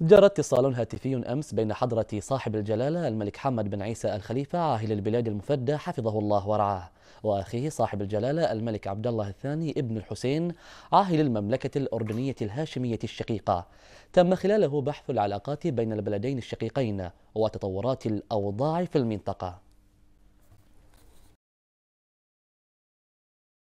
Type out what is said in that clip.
جرى اتصال هاتفي أمس بين حضرة صاحب الجلالة الملك حمد بن عيسى الخليفة عاهل البلاد المفدى حفظه الله ورعاه وأخيه صاحب الجلالة الملك عبد الله الثاني ابن الحسين عاهل المملكة الأردنية الهاشمية الشقيقة تم خلاله بحث العلاقات بين البلدين الشقيقين وتطورات الأوضاع في المنطقة